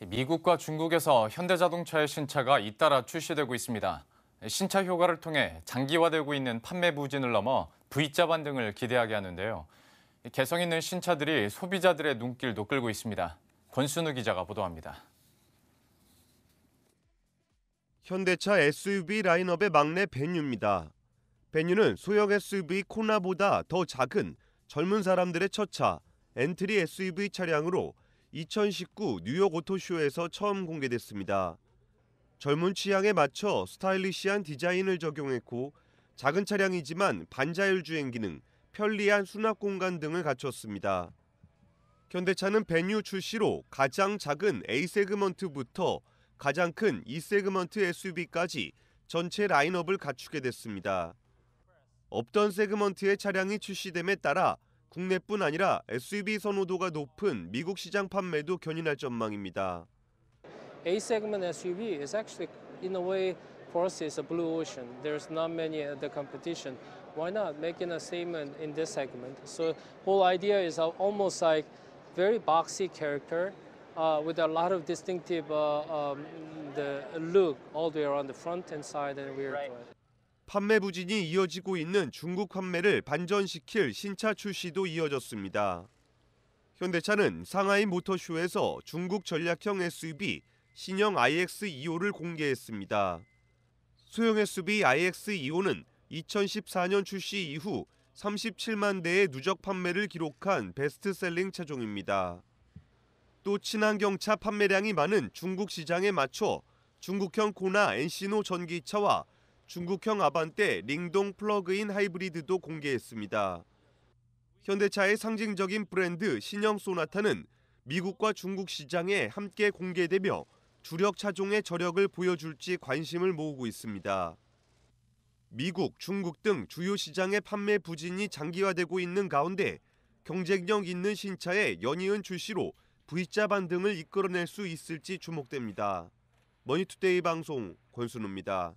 미국과 중국에서 현대자동차의 신차가 잇따라 출시되고 있습니다. 신차 효과를 통해 장기화되고 있는 판매 부진을 넘어 V자 반등을 기대하게 하는데요. 개성 있는 신차들이 소비자들의 눈길도 끌고 있습니다. 권순우 기자가 보도합니다. 현대차 SUV 라인업의 막내 베뉴입니다. 베뉴는 소형 SUV 코나보다 더 작은 젊은 사람들의 첫차 엔트리 SUV 차량으로 2019 뉴욕 오토쇼에서 처음 공개됐습니다. 젊은 취향에 맞춰 스타일리시한 디자인을 적용했고 작은 차량이지만 반자율 주행 기능, 편리한 수납 공간 등을 갖췄습니다. 현대차는 베뉴 출시로 가장 작은 A 세그먼트부터 가장 큰 E 세그먼트 SUV까지 전체 라인업을 갖추게 됐습니다. 없던 세그먼트의 차량이 출시됨에 따라 국내뿐 아니라 SUV 선호도가 높은 미국 시장 판매도 견인할 전망입니다. A-segment SUV is actually in a way for us is a blue ocean. There's not many other competition. Why not making a statement in this segment? So whole idea is almost like very boxy character uh, with a lot of distinctive uh, um, the look all the way around the front and side and rear. Right. 판매 부진이 이어지고 있는 중국 판매를 반전시킬 신차 출시도 이어졌습니다. 현대차는 상하이 모터쇼에서 중국 전략형 SUV 신형 iX2호를 공개했습니다. 소형 SUV iX2호는 2014년 출시 이후 37만 대의 누적 판매를 기록한 베스트셀링 차종입니다. 또 친환경 차 판매량이 많은 중국 시장에 맞춰 중국형 코나 엔시노 전기차와 중국형 아반떼 링동 플러그인 하이브리드도 공개했습니다. 현대차의 상징적인 브랜드 신형 소나타는 미국과 중국 시장에 함께 공개되며 주력 차종의 저력을 보여줄지 관심을 모으고 있습니다. 미국, 중국 등 주요 시장의 판매 부진이 장기화되고 있는 가운데 경쟁력 있는 신차의 연이은 출시로 V자 반등을 이끌어낼 수 있을지 주목됩니다. 머니투데이 방송 권순우입니다.